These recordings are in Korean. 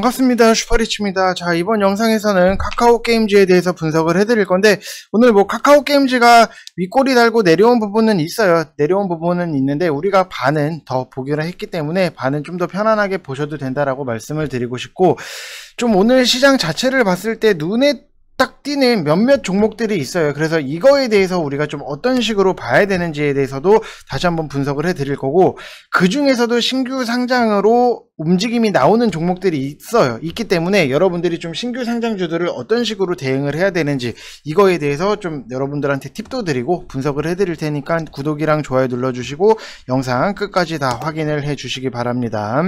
반갑습니다. 슈퍼리치입니다. 자, 이번 영상에서는 카카오 게임즈에 대해서 분석을 해드릴 건데, 오늘 뭐 카카오 게임즈가 윗꼬리 달고 내려온 부분은 있어요. 내려온 부분은 있는데, 우리가 반은 더 보기로 했기 때문에, 반은 좀 더 편안하게 보셔도 된다라고 말씀을 드리고 싶고, 좀 오늘 시장 자체를 봤을 때 눈에 딱 뛰는 몇몇 종목들이 있어요. 그래서 이거에 대해서 우리가 좀 어떤 식으로 봐야 되는지에 대해서도 다시 한번 분석을 해 드릴 거고 그 중에서도 신규 상장으로 움직임이 나오는 종목들이 있어요. 있기 때문에 여러분들이 좀 신규 상장주들을 어떤 식으로 대응을 해야 되는지 이거에 대해서 좀 여러분들한테 팁도 드리고 분석을 해 드릴 테니까 구독이랑 좋아요 눌러 주시고 영상 끝까지 다 확인을 해 주시기 바랍니다.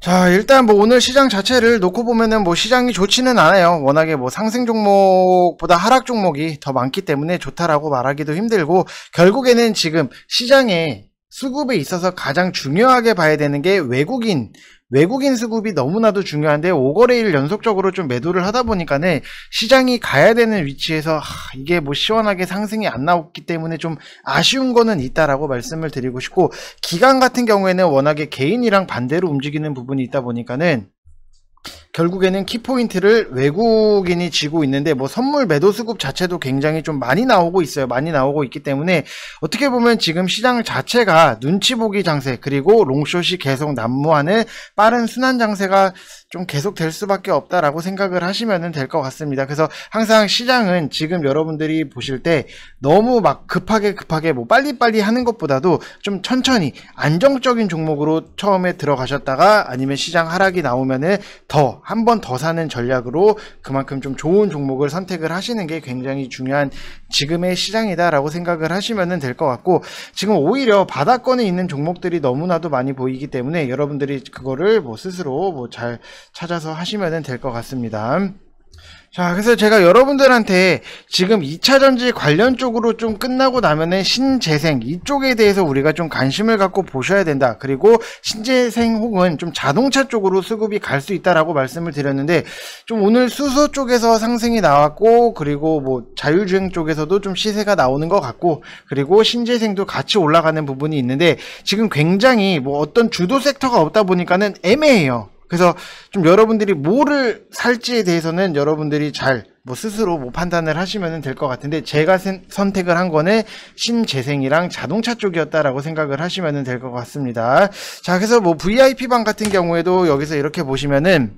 자 일단 뭐 오늘 시장 자체를 놓고 보면은 뭐 시장이 좋지는 않아요 워낙에 뭐 상승 종목보다 하락 종목이 더 많기 때문에 좋다라고 말하기도 힘들고 결국에는 지금 시장에 수급에 있어서 가장 중요하게 봐야 되는 게 외국인 외국인 수급이 너무나도 중요한데 5거래일 연속적으로 좀 매도를 하다 보니까는 시장이 가야 되는 위치에서 하, 이게 뭐 시원하게 상승이 안 나왔기 때문에 좀 아쉬운 거는 있다라고 말씀을 드리고 싶고 기간 같은 경우에는 워낙에 개인이랑 반대로 움직이는 부분이 있다 보니까는 결국에는 키포인트를 외국인이 지고 있는데 뭐 선물 매도 수급 자체도 굉장히 좀 많이 나오고 있어요. 많이 나오고 있기 때문에 어떻게 보면 지금 시장 자체가 눈치 보기 장세 그리고 롱숏이 계속 난무하는 빠른 순환 장세가 좀 계속 될 수밖에 없다라고 생각을 하시면 될 것 같습니다. 그래서 항상 시장은 지금 여러분들이 보실 때 너무 막 급하게 급하게 뭐 빨리빨리 하는 것보다도 좀 천천히 안정적인 종목으로 처음에 들어가셨다가 아니면 시장 하락이 나오면은 더한 번 더 사는 전략으로 그만큼 좀 좋은 종목을 선택을 하시는 게 굉장히 중요한 지금의 시장이다라고 생각을 하시면 될 것 같고 지금 오히려 바닥권에 있는 종목들이 너무나도 많이 보이기 때문에 여러분들이 그거를 뭐 스스로 뭐잘 찾아서 하시면 될 것 같습니다. 자, 그래서 제가 여러분들한테 지금 2차 전지 관련 쪽으로 좀 끝나고 나면은 신재생 이쪽에 대해서 우리가 좀 관심을 갖고 보셔야 된다. 그리고 신재생 혹은 좀 자동차 쪽으로 수급이 갈 수 있다라고 말씀을 드렸는데 좀 오늘 수소 쪽에서 상승이 나왔고 그리고 뭐 자율주행 쪽에서도 좀 시세가 나오는 것 같고 그리고 신재생도 같이 올라가는 부분이 있는데 지금 굉장히 뭐 어떤 주도 섹터가 없다 보니까는 애매해요. 그래서 좀 여러분들이 뭐를 살지에 대해서는 여러분들이 잘 뭐 스스로 뭐 판단을 하시면 될 것 같은데 제가 세, 선택을 한 거는 신재생이랑 자동차 쪽이었다라고 생각을 하시면 될 것 같습니다. 자 그래서 뭐 VIP 방 같은 경우에도 여기서 이렇게 보시면은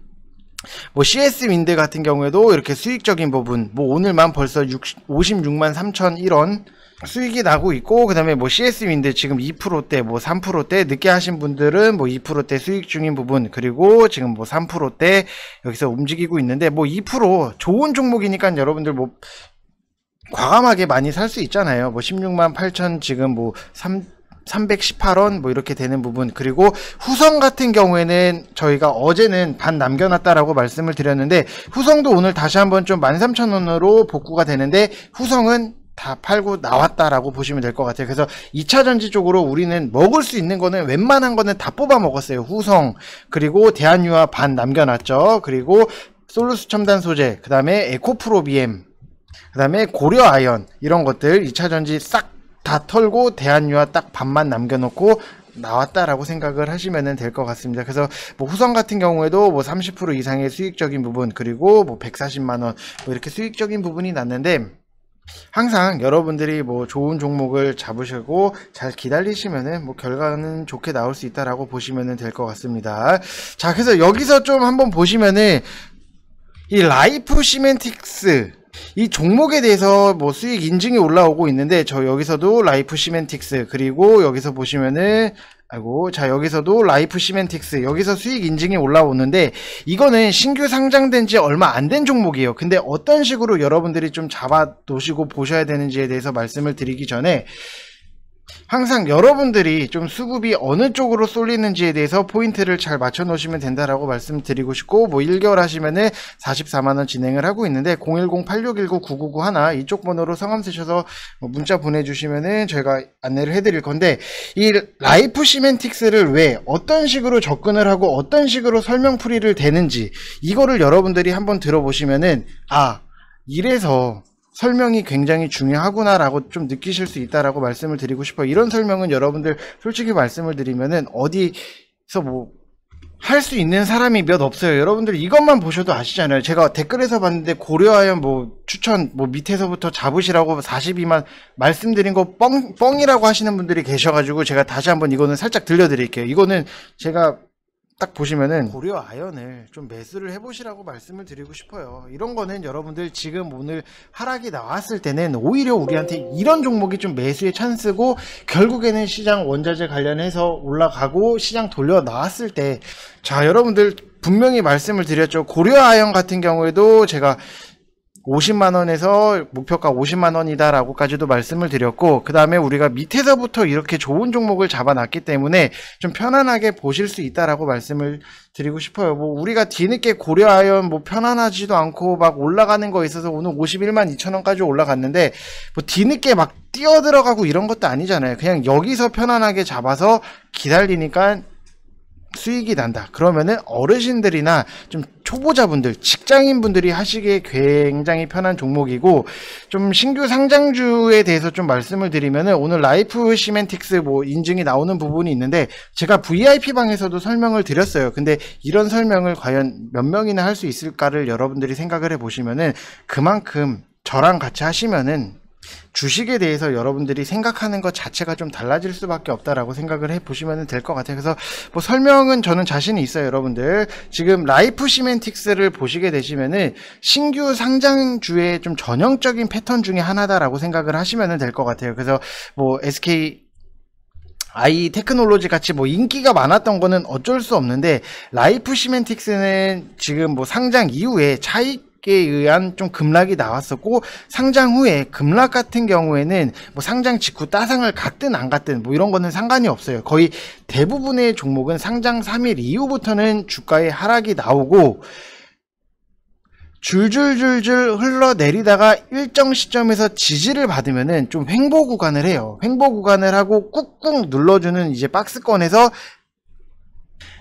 뭐 CS 윈드 같은 경우에도 이렇게 수익적인 부분 뭐 오늘만 벌써 6 56만 3천 1원 수익이 나고 있고 그 다음에 뭐 CS인데 지금 2%대 뭐 3%대 늦게 하신 분들은 뭐 2%대 수익 중인 부분 그리고 지금 뭐 3%대 여기서 움직이고 있는데 뭐 2% 좋은 종목이니까 여러분들 뭐 과감하게 많이 살 수 있잖아요 뭐 16만 8천 지금 뭐 3, 318원 뭐 이렇게 되는 부분 그리고 후성 같은 경우에는 저희가 어제는 반 남겨놨다라고 말씀을 드렸는데 후성도 오늘 다시 한번 좀 13,000원으로 복구가 되는데 후성은 다 팔고 나왔다라고 보시면 될 것 같아요. 그래서 2차 전지 쪽으로 우리는 먹을 수 있는 거는 웬만한 거는 다 뽑아 먹었어요. 후성 그리고 대한유화 반 남겨놨죠. 그리고 솔루스 첨단 소재 그 다음에 에코프로비엠 그 다음에 고려 아연 이런 것들 2차 전지 싹 다 털고 대한유화 딱 반만 남겨놓고 나왔다라고 생각을 하시면 될 것 같습니다. 그래서 뭐 후성 같은 경우에도 뭐 30% 이상의 수익적인 부분 그리고 뭐 140만 원뭐 이렇게 수익적인 부분이 났는데 항상 여러분들이 뭐 좋은 종목을 잡으시고 잘 기다리시면은 뭐 결과는 좋게 나올 수 있다라고 보시면 될 것 같습니다. 자, 그래서 여기서 좀 한번 보시면은 이 라이프 시멘틱스 이 종목에 대해서 뭐 수익 인증이 올라오고 있는데 저 여기서도 라이프 시멘틱스 그리고 여기서 보시면은 아이고 자 여기서도 라이프 시멘틱스 여기서 수익 인증이 올라오는데 이거는 신규 상장된 지 얼마 안 된 종목이에요 근데 어떤 식으로 여러분들이 좀 잡아 놓으시고 보셔야 되는지에 대해서 말씀을 드리기 전에 항상 여러분들이 좀 수급이 어느 쪽으로 쏠리는지에 대해서 포인트를 잘 맞춰 놓으시면 된다라고 말씀드리고 싶고 뭐 1개월 하시면은 44만원 진행을 하고 있는데 010-8619-9991 이쪽 번호로 성함 쓰셔서 뭐 문자 보내주시면은 저희가 안내를 해드릴 건데 이 라이프 시멘틱스를 왜 어떤 식으로 접근을 하고 어떤 식으로 설명풀이를 되는지 이거를 여러분들이 한번 들어보시면은 아 이래서 설명이 굉장히 중요하구나라고 좀 느끼실 수 있다라고 말씀을 드리고 싶어요. 이런 설명은 여러분들 솔직히 말씀을 드리면은 어디서 뭐 할 수 있는 사람이 몇 없어요. 여러분들 이것만 보셔도 아시잖아요. 제가 댓글에서 봤는데 고려하연 뭐 추천 뭐 밑에서부터 잡으시라고 42만 말씀드린 거 뻥 뻥이라고 하시는 분들이 계셔가지고 제가 다시 한번 이거는 살짝 들려드릴게요. 이거는 제가 딱 보시면은 고려 아연을 좀 매수를 해보시라고 말씀을 드리고 싶어요. 이런 거는 여러분들 지금 오늘 하락이 나왔을 때는 오히려 우리한테 이런 종목이 좀 매수의 찬스고 결국에는 시장 원자재 관련해서 올라가고 시장 돌려 나왔을 때 자 여러분들 분명히 말씀을 드렸죠. 고려 아연 같은 경우에도 제가 50만 원에서 목표가 50만 원이다라고까지도 말씀을 드렸고 그 다음에 우리가 밑에서부터 이렇게 좋은 종목을 잡아놨기 때문에 좀 편안하게 보실 수 있다라고 말씀을 드리고 싶어요. 뭐 우리가 뒤늦게 고려하여뭐 편안하지도 않고 막 올라가는 거 있어서 오늘 51만 2천 원까지 올라갔는데 뭐 뒤늦게 막 뛰어 들어가고 이런 것도 아니잖아요. 그냥 여기서 편안하게 잡아서 기다리니까 수익이 난다. 그러면은 어르신들이나 좀 초보자분들, 직장인분들이 하시기에 굉장히 편한 종목이고 좀 신규 상장주에 대해서 좀 말씀을 드리면은 오늘 라이프 시멘틱스 뭐 인증이 나오는 부분이 있는데 제가 VIP 방에서도 설명을 드렸어요. 근데 이런 설명을 과연 몇 명이나 할 수 있을까를 여러분들이 생각을 해 보시면은 그만큼 저랑 같이 하시면은 주식에 대해서 여러분들이 생각하는 것 자체가 좀 달라질 수밖에 없다라고 생각을 해 보시면 될 것 같아요. 그래서 뭐 설명은 저는 자신이 있어요, 여러분들. 지금 라이프 시멘틱스를 보시게 되시면은 신규 상장주의 좀 전형적인 패턴 중에 하나다라고 생각을 하시면 될 것 같아요. 그래서 뭐 SK i 이 테크놀로지 같이 뭐 인기가 많았던 거는 어쩔 수 없는데 라이프 시멘틱스는 지금 뭐 상장 이후에 차익 게 의한 좀 급락이 나왔었고 상장 후에 급락 같은 경우에는 뭐 상장 직후 따상을 갔든 안 갔든 뭐 이런 거는 상관이 없어요. 거의 대부분의 종목은 상장 3일 이후부터는 주가의 하락이 나오고 줄줄줄줄 흘러내리다가 일정 시점에서 지지를 받으면은 좀 횡보 구간을 해요. 횡보 구간을 하고 꾹꾹 눌러주는 이제 박스권에서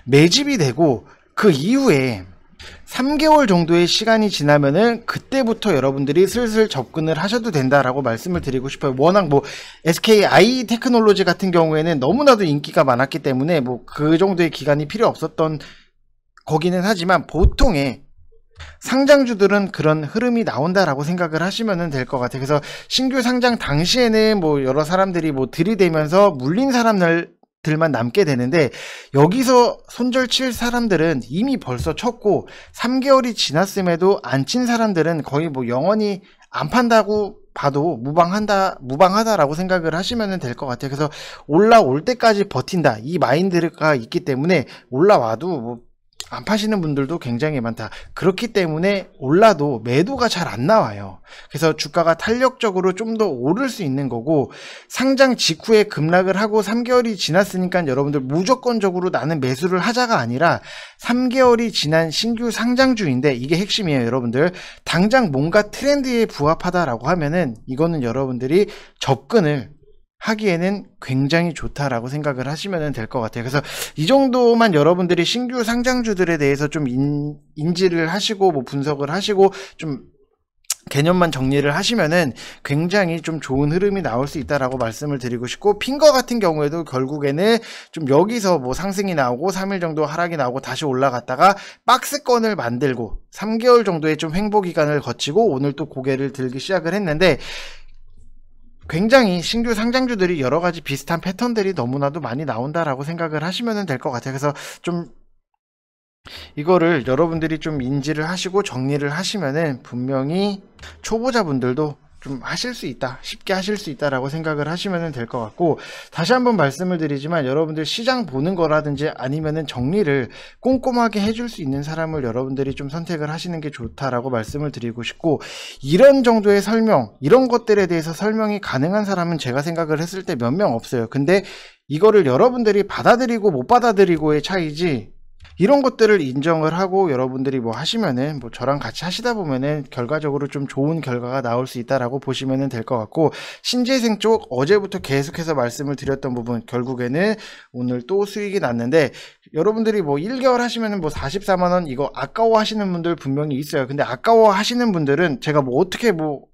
매집이 되고 그 이후에 3개월 정도의 시간이 지나면은 그때부터 여러분들이 슬슬 접근을 하셔도 된다라고 말씀을 드리고 싶어요. 워낙 뭐 SKI 테크놀로지 같은 경우에는 너무나도 인기가 많았기 때문에 뭐 그 정도의 기간이 필요 없었던 거기는 하지만 보통의 상장주들은 그런 흐름이 나온다라고 생각을 하시면 될 것 같아요. 그래서 신규 상장 당시에는 뭐 여러 사람들이 뭐 들이대면서 물린 사람들 캐들만 남게 되는데 여기서 손절 칠 사람들은 이미 벌써 쳤고 3개월이 지났음에도 안 친 사람들은 거의 뭐 영원히 안 판다고 봐도 무방한다, 무방하다라고 생각을 하시면 될 것 같아요. 그래서 올라올 때까지 버틴다. 이 마인드가 있기 때문에 올라와도 뭐안 파시는 분들도 굉장히 많다. 그렇기 때문에 올라도 매도가 잘 안 나와요. 그래서 주가가 탄력적으로 좀 더 오를 수 있는 거고 상장 직후에 급락을 하고 3개월이 지났으니까 여러분들 무조건적으로 나는 매수를 하자가 아니라 3개월이 지난 신규 상장주인데 이게 핵심이에요, 여러분들. 당장 뭔가 트렌드에 부합하다라고 하면은 이거는 여러분들이 접근을 하기에는 굉장히 좋다라고 생각을 하시면 될 것 같아요. 그래서 이 정도만 여러분들이 신규 상장주들에 대해서 좀 인, 인지를 하시고 뭐 분석을 하시고 좀 개념만 정리를 하시면은 굉장히 좀 좋은 흐름이 나올 수 있다라고 말씀을 드리고 싶고 핑거 같은 경우에도 결국에는 좀 여기서 뭐 상승이 나오고 3일 정도 하락이 나오고 다시 올라갔다가 박스권을 만들고 3개월 정도의 좀 횡보 기간을 거치고 오늘 또 고개를 들기 시작을 했는데 굉장히 신규 상장주들이 여러 가지 비슷한 패턴들이 너무나도 많이 나온다라고 생각을 하시면 될 것 같아요. 그래서 좀 이거를 여러분들이 좀 인지를 하시고 정리를 하시면은 분명히 초보자분들도 좀 하실 수 있다 쉽게 하실 수 있다라고 생각을 하시면 될 것 같고 다시 한번 말씀을 드리지만 여러분들 시장 보는 거라든지 아니면은 정리를 꼼꼼하게 해줄 수 있는 사람을 여러분들이 좀 선택을 하시는 게 좋다라고 말씀을 드리고 싶고 이런 정도의 설명 이런 것들에 대해서 설명이 가능한 사람은 제가 생각을 했을 때 몇 명 없어요 근데 이거를 여러분들이 받아들이고 못 받아들이고의 차이지 이런 것들을 인정을 하고 여러분들이 뭐 하시면은 뭐 저랑 같이 하시다 보면은 결과적으로 좀 좋은 결과가 나올 수 있다라고 보시면 될 것 같고 신재생 쪽 어제부터 계속해서 말씀을 드렸던 부분 결국에는 오늘 또 수익이 났는데 여러분들이 뭐 1개월 하시면은 뭐 44만 원 이거 아까워 하시는 분들 분명히 있어요. 근데 아까워 하시는 분들은 제가 뭐 어떻게 뭐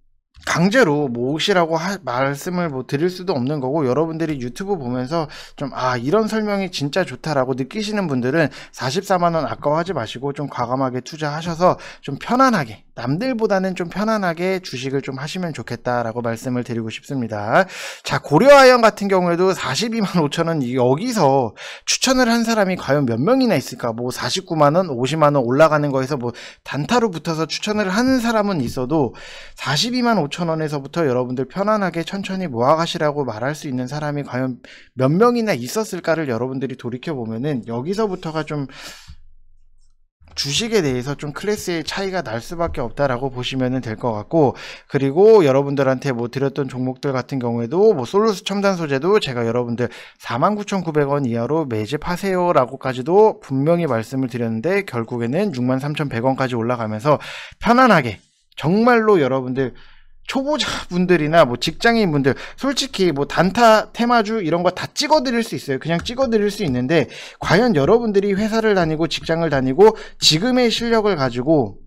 강제로 모 뭐 옷이라고 하, 말씀을 뭐 드릴 수도 없는 거고 여러분들이 유튜브 보면서 좀 아 이런 설명이 진짜 좋다라고 느끼시는 분들은 44만 원 아까워하지 마시고 좀 과감하게 투자하셔서 좀 편안하게 남들보다는 좀 편안하게 주식을 좀 하시면 좋겠다라고 말씀을 드리고 싶습니다. 자, 고려아연 같은 경우에도 42만 5천원 여기서 추천을 한 사람이 과연 몇 명이나 있을까? 뭐 49만원, 50만원 올라가는 거에서 뭐 단타로 붙어서 추천을 하는 사람은 있어도 42만 5천원에서부터 여러분들 편안하게 천천히 모아가시라고 말할 수 있는 사람이 과연 몇 명이나 있었을까를 여러분들이 돌이켜보면은 여기서부터가 좀 주식에 대해서 좀 클래스의 차이가 날 수밖에 없다라고 보시면 될 것 같고 그리고 여러분들한테 뭐 드렸던 종목들 같은 경우에도 뭐 솔루스 첨단 소재도 제가 여러분들 49,900원 이하로 매집하세요 라고까지도 분명히 말씀을 드렸는데 결국에는 63,100원까지 올라가면서 편안하게 정말로 여러분들 초보자분들이나 뭐 직장인분들 솔직히 뭐 단타 테마주 이런 거 다 찍어 드릴 수 있어요. 그냥 찍어 드릴 수 있는데 과연 여러분들이 회사를 다니고 직장을 다니고 지금의 실력을 가지고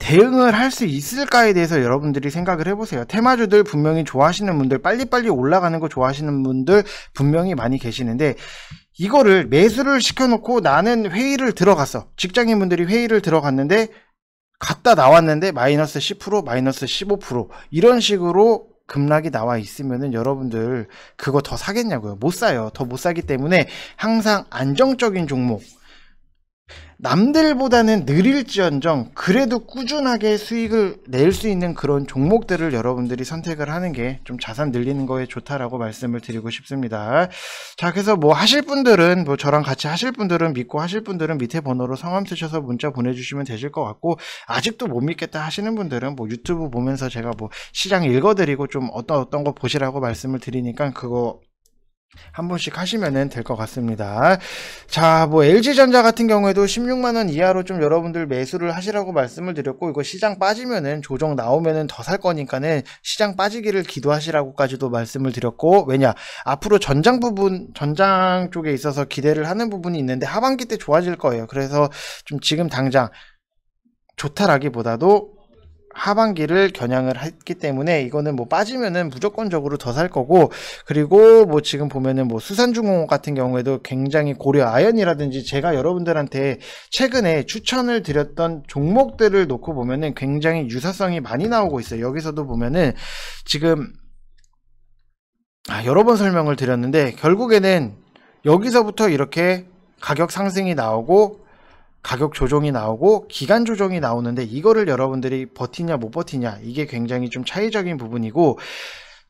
대응을 할 수 있을까에 대해서 여러분들이 생각을 해보세요. 테마주들 분명히 좋아하시는 분들, 빨리빨리 올라가는 거 좋아하시는 분들 분명히 많이 계시는데, 이거를 매수를 시켜놓고 나는 회의를 들어갔어. 직장인분들이 회의를 들어갔는데, 갔다 나왔는데 마이너스 10% 마이너스 15% 이런 식으로 급락이 나와 있으면은 여러분들 그거 더 사겠냐고요 못 사요 더 못 사기 때문에 항상 안정적인 종목 남들보다는 느릴지언정 그래도 꾸준하게 수익을 낼 수 있는 그런 종목들을 여러분들이 선택을 하는 게 좀 자산 늘리는 거에 좋다라고 말씀을 드리고 싶습니다. 자, 그래서 뭐 하실 분들은 뭐 저랑 같이 하실 분들은 믿고 하실 분들은 밑에 번호로 성함 쓰셔서 문자 보내주시면 되실 것 같고 아직도 못 믿겠다 하시는 분들은 뭐 유튜브 보면서 제가 뭐 시장 읽어드리고 좀 어떤 어떤 거 보시라고 말씀을 드리니까 그거 한 번씩 하시면 될 것 같습니다. 자, 뭐 LG전자 같은 경우에도 16만원 이하로 좀 여러분들 매수를 하시라고 말씀을 드렸고, 이거 시장 빠지면은 조정 나오면은 더 살 거니까는 시장 빠지기를 기도하시라고까지도 말씀을 드렸고, 왜냐, 앞으로 전장 부분, 전장 쪽에 있어서 기대를 하는 부분이 있는데 하반기 때 좋아질 거예요. 그래서 좀 지금 당장 좋다라기보다도 하반기를 겨냥을 했기 때문에 이거는 뭐 빠지면은 무조건적으로 더 살 거고 그리고 뭐 지금 보면은 뭐 수산중공업 같은 경우에도 굉장히 고려 아연이라든지 제가 여러분들한테 최근에 추천을 드렸던 종목들을 놓고 보면은 굉장히 유사성이 많이 나오고 있어요. 여기서도 보면은 지금 아 여러 번 설명을 드렸는데 결국에는 여기서부터 이렇게 가격 상승이 나오고 가격 조정이 나오고 기간 조정이 나오는데 이거를 여러분들이 버티냐 못 버티냐 이게 굉장히 좀 차이적인 부분이고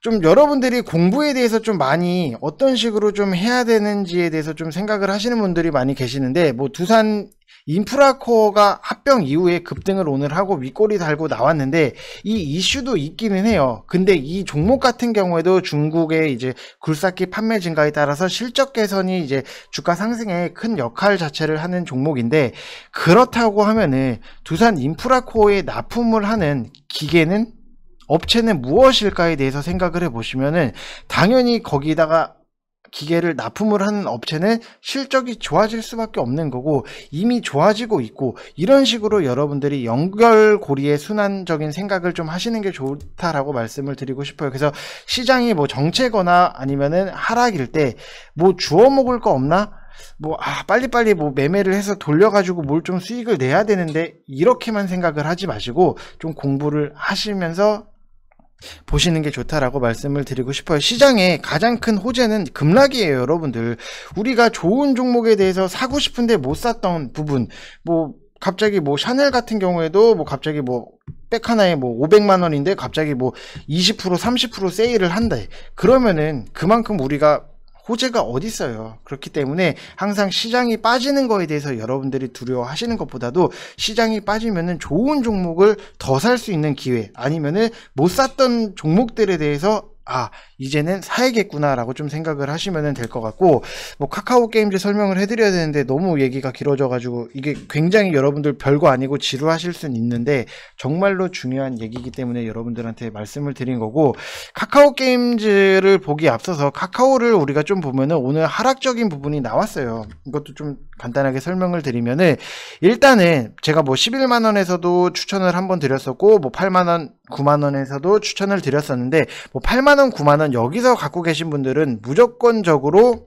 좀 여러분들이 공부에 대해서 좀 많이 어떤 식으로 좀 해야 되는지에 대해서 좀 생각을 하시는 분들이 많이 계시는데 뭐 두산 인프라코어가 합병 이후에 급등을 오늘 하고 윗꼬리 달고 나왔는데 이 이슈도 있기는 해요. 근데 이 종목 같은 경우에도 중국의 이제 굴삭기 판매 증가에 따라서 실적 개선이 이제 주가 상승에 큰 역할 자체를 하는 종목인데 그렇다고 하면은 두산 인프라코어에 납품을 하는 기계는 업체는 무엇일까에 대해서 생각을 해보시면은 당연히 거기다가 기계를 납품을 하는 업체는 실적이 좋아질 수밖에 없는 거고 이미 좋아지고 있고 이런 식으로 여러분들이 연결고리의 순환적인 생각을 좀 하시는 게 좋다라고 말씀을 드리고 싶어요. 그래서 시장이 뭐 정체거나 아니면은 하락일 때 뭐 주워 먹을 거 없나? 뭐, 아, 빨리빨리 뭐 매매를 해서 돌려가지고 뭘 좀 수익을 내야 되는데, 이렇게만 생각을 하지 마시고, 좀 공부를 하시면서 보시는 게 좋다라고 말씀을 드리고 싶어요. 시장의 가장 큰 호재는 급락이에요, 여러분들. 우리가 좋은 종목에 대해서 사고 싶은데 못 샀던 부분, 뭐 갑자기 뭐 샤넬 같은 경우에도 뭐 갑자기 뭐 백 하나에 뭐 500만 원인데 갑자기 뭐 20% 30% 세일을 한다. 그러면은 그만큼 우리가 호재가 어디 있어요. 그렇기 때문에 항상 시장이 빠지는 거에 대해서 여러분들이 두려워하시는 것보다도 시장이 빠지면은 좋은 종목을 더 살 수 있는 기회 아니면은 못 샀던 종목들에 대해서 아 이제는 사야겠구나라고 좀 생각을 하시면 될 것 같고 뭐 카카오 게임즈 설명을 해드려야 되는데 너무 얘기가 길어져가지고 이게 굉장히 여러분들 별거 아니고 지루하실 순 있는데 정말로 중요한 얘기이기 때문에 여러분들한테 말씀을 드린 거고 카카오 게임즈를 보기 앞서서 카카오를 우리가 좀 보면은 오늘 하락적인 부분이 나왔어요 이것도 좀 간단하게 설명을 드리면은 일단은 제가 뭐 11만 원에서도 추천을 한번 드렸었고 뭐 8만 원, 9만 원에서도 추천을 드렸었는데 뭐 8만 원, 9만 원 여기서 갖고 계신 분들은 무조건적으로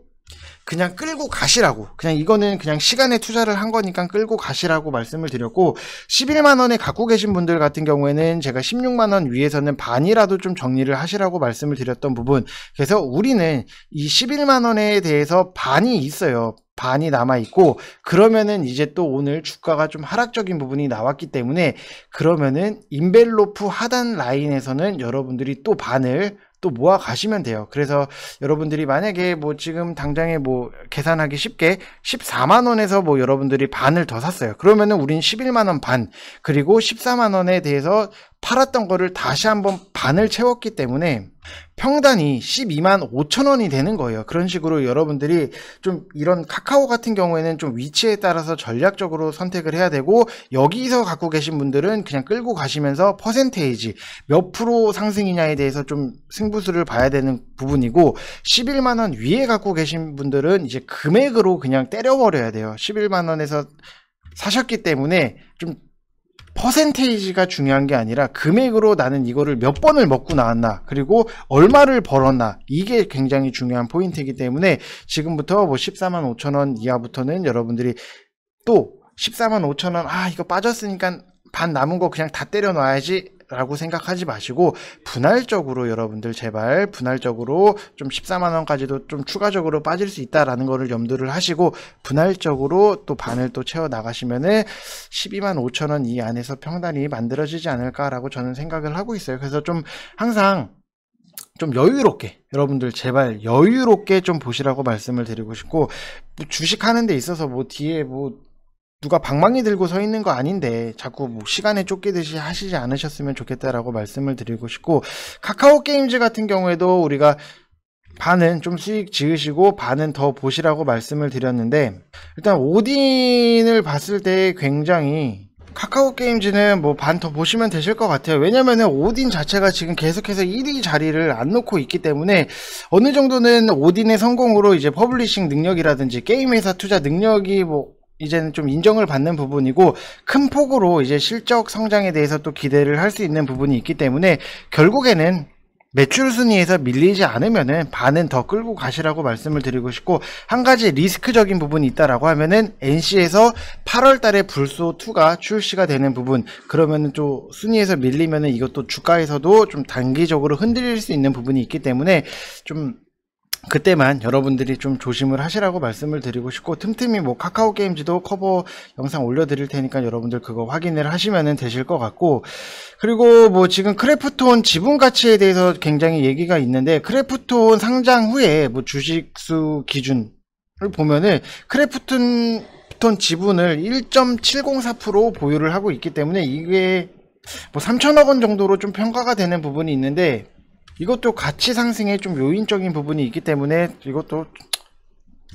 그냥 끌고 가시라고 그냥 이거는 그냥 시간에 투자를 한 거니까 끌고 가시라고 말씀을 드렸고 11만원에 갖고 계신 분들 같은 경우에는 제가 16만원 위에서는 반이라도 좀 정리를 하시라고 말씀을 드렸던 부분 그래서 우리는 이 11만원에 대해서 반이 있어요 반이 남아 있고 그러면은 이제 또 오늘 주가가 좀 하락적인 부분이 나왔기 때문에 그러면은 인벨로프 하단 라인에서는 여러분들이 또 반을 또 모아 가시면 돼요. 그래서 여러분들이 만약에 뭐 지금 당장에 뭐 계산하기 쉽게 14만 원에서 뭐 여러분들이 반을 더 샀어요. 그러면은 우린 11만 원 반, 그리고 14만 원에 대해서 팔았던 거를 다시 한번 반을 채웠기 때문에 평단이 12만 5천 원이 되는 거예요. 그런 식으로 여러분들이 좀 이런 카카오 같은 경우에는 좀 위치에 따라서 전략적으로 선택을 해야 되고 여기서 갖고 계신 분들은 그냥 끌고 가시면서 퍼센테이지 몇 프로 상승이냐에 대해서 좀 승부수를 봐야 되는 부분이고 11만 원 위에 갖고 계신 분들은 이제 금액으로 그냥 때려버려야 돼요. 11만 원에서 사셨기 때문에 좀 퍼센테이지가 중요한 게 아니라 금액으로 나는 이거를 몇 번을 먹고 나왔나 그리고 얼마를 벌었나 이게 굉장히 중요한 포인트이기 때문에 지금부터 뭐 14만 5천원 이하부터는 여러분들이 또 14만 5천원 아 이거 빠졌으니까 반 남은 거 그냥 다 때려 놔야지 라고 생각하지 마시고 분할적으로 여러분들 제발 분할적으로 좀 14만원까지도 좀 추가적으로 빠질 수 있다라는 거를 염두를 하시고 분할적으로 또 반을 또 채워 나가시면은 12만 5천원 이 안에서 평단이 만들어지지 않을까라고 저는 생각을 하고 있어요. 그래서 좀 항상 좀 여유롭게 여러분들 제발 여유롭게 좀 보시라고 말씀을 드리고 싶고 주식하는 데 있어서 뭐 뒤에 뭐 누가 방망이 들고 서 있는 거 아닌데 자꾸 뭐 시간에 쫓기듯이 하시지 않으셨으면 좋겠다라고 말씀을 드리고 싶고 카카오 게임즈 같은 경우에도 우리가 반은 좀 수익 지으시고 반은 더 보시라고 말씀을 드렸는데 일단 오딘을 봤을 때 굉장히 카카오 게임즈는 뭐 반 더 보시면 되실 것 같아요. 왜냐면은 오딘 자체가 지금 계속해서 1위 자리를 안 놓고 있기 때문에 어느 정도는 오딘의 성공으로 이제 퍼블리싱 능력이라든지 게임 회사 투자 능력이 뭐 이제는 좀 인정을 받는 부분이고 큰 폭으로 이제 실적 성장에 대해서 또 기대를 할 수 있는 부분이 있기 때문에 결국에는 매출 순위에서 밀리지 않으면은 반은 더 끌고 가시라고 말씀을 드리고 싶고 한 가지 리스크적인 부분이 있다라고 하면은 NC에서 8월 달에 불소 2가 출시가 되는 부분 그러면은 또 순위에서 밀리면은 이것도 주가에서도 좀 단기적으로 흔들릴 수 있는 부분이 있기 때문에 좀 그때만 여러분들이 좀 조심을 하시라고 말씀을 드리고 싶고 틈틈이 뭐 카카오 게임즈도 커버 영상 올려드릴 테니까 여러분들 그거 확인을 하시면 되실 것 같고 그리고 뭐 지금 크래프톤 지분 가치에 대해서 굉장히 얘기가 있는데 크래프톤 상장 후에 뭐 주식수 기준을 보면은 크래프톤 지분을 1.704% 보유를 하고 있기 때문에 이게 뭐 3천억 원 정도로 좀 평가가 되는 부분이 있는데 이것도 가치 상승에좀 요인적인 부분이 있기 때문에 이것도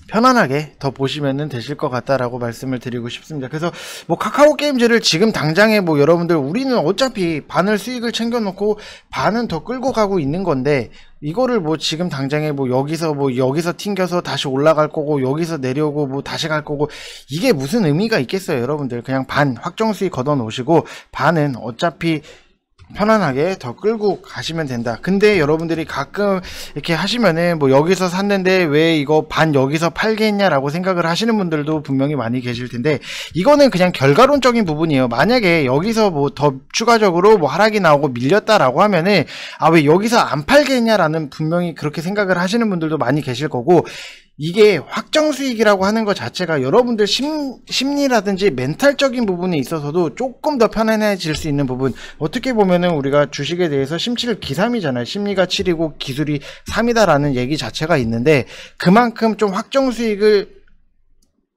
편안하게 더보시면 되실 것 같다라고 말씀을 드리고 싶습니다. 그래서 뭐 카카오 게임즈를 지금 당장에 뭐 여러분들 우리는 어차피 반을 수익을 챙겨놓고 반은 더 끌고 가고 있는 건데 이거를 뭐 지금 당장에 뭐 여기서 뭐 여기서 튕겨서 다시 올라갈 거고 여기서 내려오고 뭐 다시 갈 거고 이게 무슨 의미가 있겠어요 여러분들 그냥 반 확정 수익 걷어 놓으시고 반은 어차피 편안하게 더 끌고 가시면 된다 근데 여러분들이 가끔 이렇게 하시면은 뭐 여기서 샀는데 왜 이거 반 여기서 팔겠냐 라고 생각을 하시는 분들도 분명히 많이 계실 텐데 이거는 그냥 결과론적인 부분이에요 만약에 여기서 뭐 더 추가적으로 뭐 하락이 나오고 밀렸다 라고 하면은 아 왜 여기서 안 팔겠냐 라는 분명히 그렇게 생각을 하시는 분들도 많이 계실 거고 이게 확정 수익이라고 하는 것 자체가 여러분들 심, 심리라든지 멘탈적인 부분에 있어서도 조금 더 편안해질 수 있는 부분 어떻게 보면은 우리가 주식에 대해서 심치를 기삼이잖아요 심리가 7이고 기술이 3이다라는 얘기 자체가 있는데 그만큼 좀 확정 수익을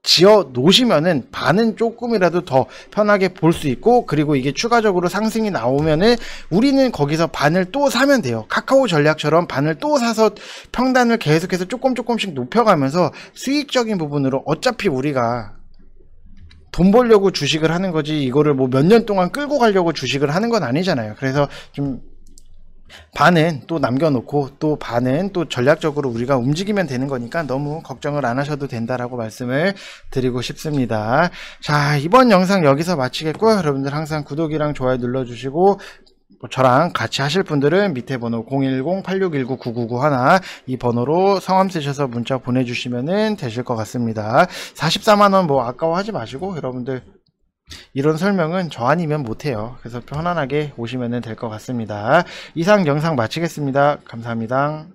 지어 놓으시면은 반은 조금이라도 더 편하게 볼 수 있고 그리고 이게 추가적으로 상승이 나오면은 우리는 거기서 반을 또 사면 돼요. 카카오 전략처럼 반을 또 사서 평단을 계속해서 조금 조금씩 높여가면서 수익적인 부분으로 어차피 우리가 돈 벌려고 주식을 하는 거지 이거를 뭐 몇 년 동안 끌고 가려고 주식을 하는 건 아니잖아요. 그래서 좀 반은 또 남겨놓고 또 반은 또 전략적으로 우리가 움직이면 되는 거니까 너무 걱정을 안 하셔도 된다라고 말씀을 드리고 싶습니다. 자 이번 영상 여기서 마치겠고요. 여러분들 항상 구독이랑 좋아요 눌러주시고 뭐 저랑 같이 하실 분들은 밑에 번호 010-8619-9991 이 번호로 성함 쓰셔서 문자 보내주시면 되실 것 같습니다. 44만원 뭐 아까워하지 마시고 여러분들 이런 설명은 저 아니면 못해요. 그래서 편안하게 오시면 될 것 같습니다. 이상 영상 마치겠습니다. 감사합니다.